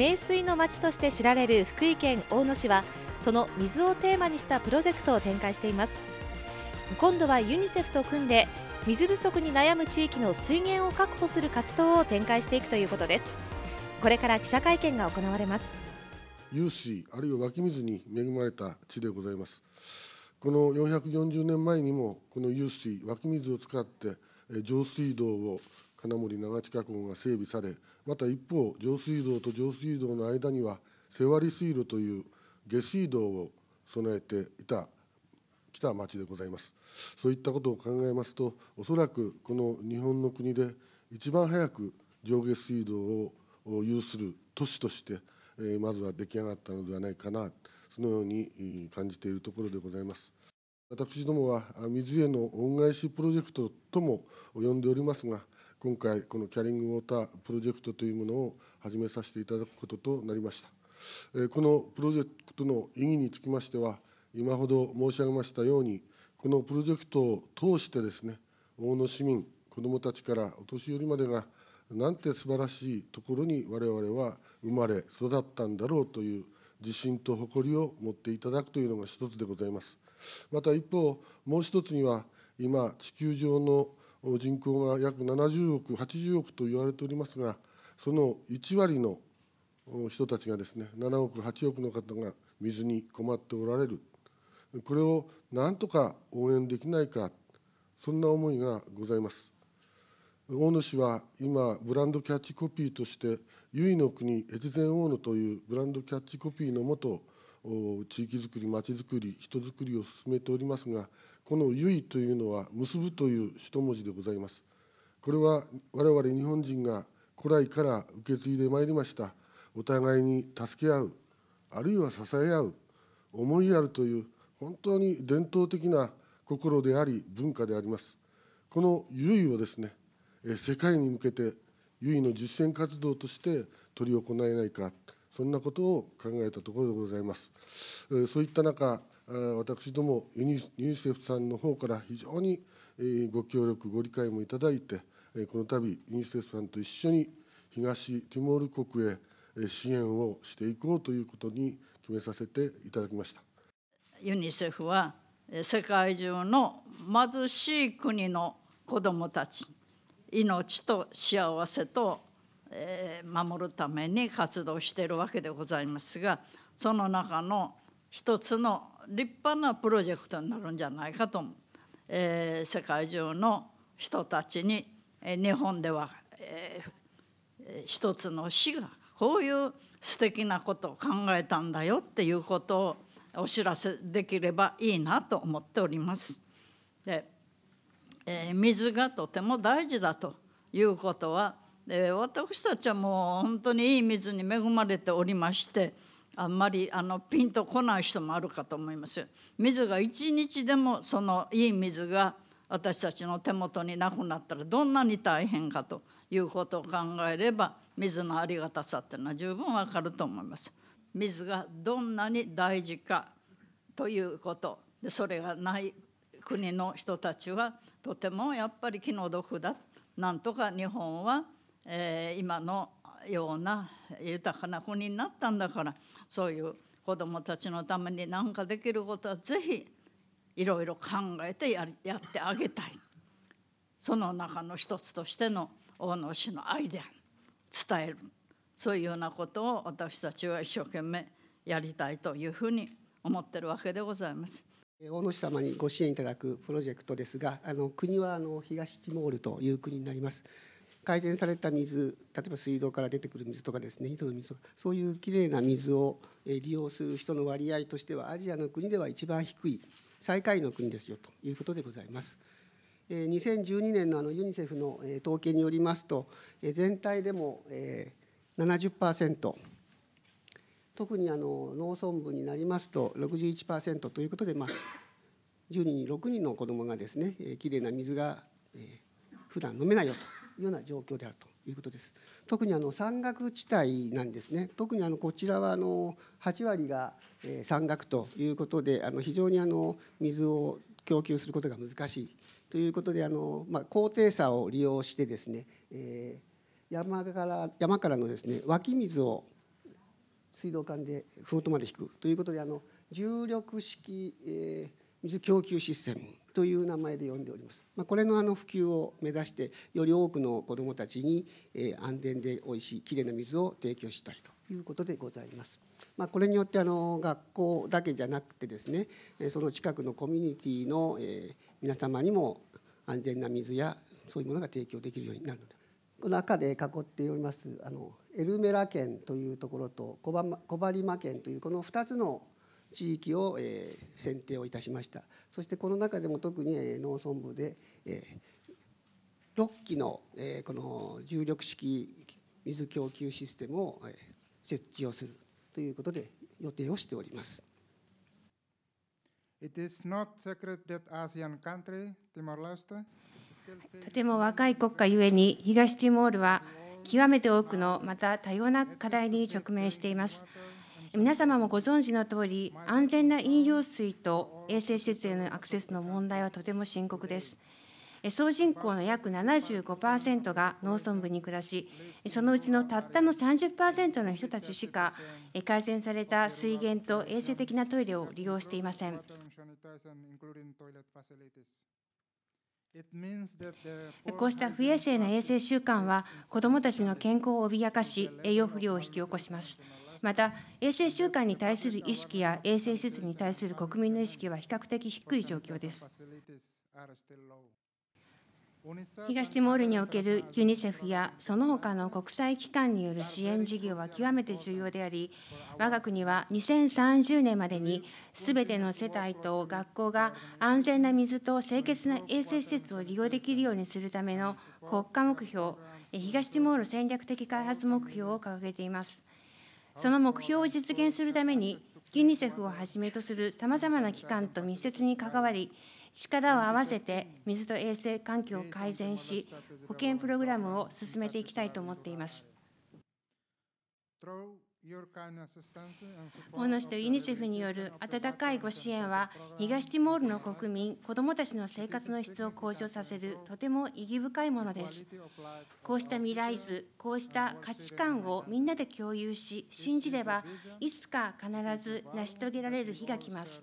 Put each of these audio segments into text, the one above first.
名水の町として知られる福井県大野市はその水をテーマにしたプロジェクトを展開しています今度はユニセフと組んで水不足に悩む地域の水源を確保する活動を展開していくということですこれから記者会見が行われます湧水あるいは湧き水に恵まれた地でございますこの440年前にもこの湧水湧き水を使って上水道を金森長近港が整備されまた一方上水道と上水道の間には瀬割水路という下水道を備えていた来た町でございますそういったことを考えますとおそらくこの日本の国で一番早く上下水道を有する都市として、えまずは出来上がったのではないかなそのように感じているところでございます私どもは水への恩返しプロジェクトとも呼んでおりますが今回、このキャリングウォータープロジェクトというものを始めさせていただくこととなりました。このプロジェクトの意義につきましては、今ほど申し上げましたように、このプロジェクトを通してですね、大野市民、子どもたちからお年寄りまでが、なんて素晴らしいところに我々は生まれ育ったんだろうという自信と誇りを持っていただくというのが一つでございます。また一方、もう一つには、今、地球上の人口が約70億、80億と言われておりますが、その1割の人たちがですね、7億、8億の方が水に困っておられる、これをなんとか応援できないか、そんな思いがございます。大野氏は今、ブランドキャッチコピーとして、結の国越前大野というブランドキャッチコピーのもと、地域づくり、まちづくり、人づくりを進めておりますが、この「ゆい」というのは「結ぶ」という一文字でございますこれは我々日本人が古来から受け継いでまいりましたお互いに助け合うあるいは支え合う思いやるという本当に伝統的な心であり文化でありますこの「結い」をですね世界に向けて唯いの実践活動として執り行えないかそんなことを考えたところでございますそういった中私どもユニセフさんの方から非常にご協力、ご理解もいただいて、この度ユニセフさんと一緒に東ティモール国へ支援をしていこうということに決めさせていただきました。ユニセフは世界中の貧しい国の子どもたち命と幸せと、え守るために活動しているわけでございますがその中の一つの立派なプロジェクトになるんじゃないかと、えー、世界中の人たちに、えー、日本では、えー、一つの市がこういう素敵なことを考えたんだよっていうことをお知らせできればいいなと思っております。で、えー、水がとても大事だということは、え私たちはもう本当にいい水に恵まれておりまして。あんまりあのピンとこない人もあるかと思います。水が一日でもそのいい水が私たちの手元になくなったらどんなに大変かということを考えれば水のありがたさっていうのは十分わかると思います。水がどんなに大事かということでそれがない国の人たちはとてもやっぱり気の毒だなんとか日本は、えー、今のような豊かな国になったんだからそういう子どもたちのために何かできることはぜひいろいろ考えてややってあげたいその中の一つとしての大野氏のアイデア伝えるそういうようなことを私たちは一生懸命やりたいというふうに思ってるわけでございます。大野市様にご支援いただくプロジェクトですが、あの国はあの東ティモールという国になります。改善された水例えば水道から出てくる水とかですね井戸の水とかそういうきれいな水を利用する人の割合としてはアジアの国では一番低い最下位の国ですよということでございます。2012年のあのユニセフの統計によりますと全体でも70%特にあの農村部になりますと61%ということで、まあ、10人に6人の子どもがですねきれいな水が普段飲めないよとような状況であるということです。特にあの山岳地帯なんですね。特にあのこちらはあの8割が山岳ということで、あの非常にあの水を供給することが難しいということで、あのまあ高低差を利用してですね、えー、山から山からのですね湧き水を水道管でふもとまで引くということで、あの重力式、えー、水供給システムという名前で呼んでおります。まあ、これのあの普及を目指してより多くの子どもたちに、え安全で美味しいきれいな水を提供したいということでございます。まあ、これによってあの学校だけじゃなくてですねその近くのコミュニティの、え皆様にも安全な水やそういうものが提供できるようになるのでこの赤で囲っておりますあのエルメラ県というところと小小針間県というこの2つの地域を、えー、選定をいたしましたそしてこの中でも特に、えー、農村部で、えー、6基の、えー、この重力式水供給システムを、えー、設置をするということで予定をしております。It is not secret that ASEAN country, Timor-Leste, とても若い国家ゆえに東ティモールは極めて多くのまた多様な課題に直面しています皆様もご存知の通り、安全な飲用水と衛生施設へのアクセスの問題はとても深刻です。総人口の約75%が農村部に暮らし、そのうちのたったの30%の人たちしか改善された水源と衛生的なトイレを利用していません。こうした不衛生な衛生習慣は、子どもたちの健康を脅かし、栄養不良を引き起こします。また、衛生習慣に対する意識や衛生施設に対する国民の意識は比較的低い状況です。東ティモールにおけるユニセフやその他の国際機関による支援事業は極めて重要であり、我が国は2030年までにすべての世帯と学校が安全な水と清潔な衛生施設を利用できるようにするための国家目標、東ティモール戦略的開発目標を掲げています。その目標を実現するために、ユニセフをはじめとするさまざまな機関と密接に関わり、力を合わせて水と衛生環境を改善し、保健プログラムを進めていきたいと思っています。オノ氏とユニセフによる温かいご支援は、東ティモールの国民、子どもたちの生活の質を向上させる、とても意義深いものです。こうした未来図、こうした価値観をみんなで共有し、信じれば、いつか必ず成し遂げられる日が来ます。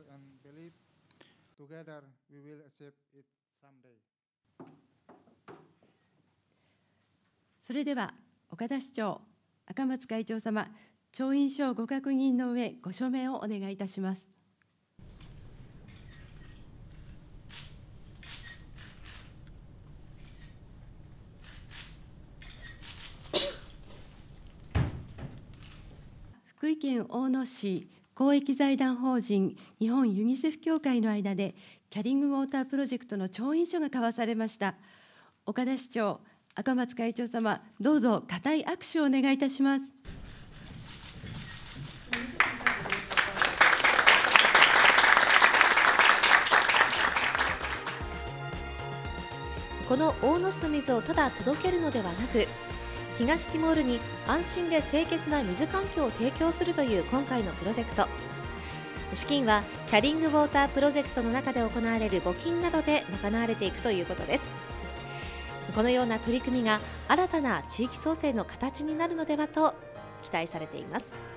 それでは、岡田市長、赤松会長様、調印書をご確認の上、ご署名をお願いいたします。福井県大野市公益財団法人日本ユニセフ協会の間でキャリングウォータープロジェクトの調印書が交わされました岡田市長赤松会長様どうぞ固い握手をお願いいたしますこの大野市の水をただ届けるのではなく東ティモールに安心で清潔な水環境を提供するという今回のプロジェクト資金はキャリングウォータープロジェクトの中で行われる募金などで賄われていくということですこのような取り組みが新たな地域創生の形になるのではと期待されています。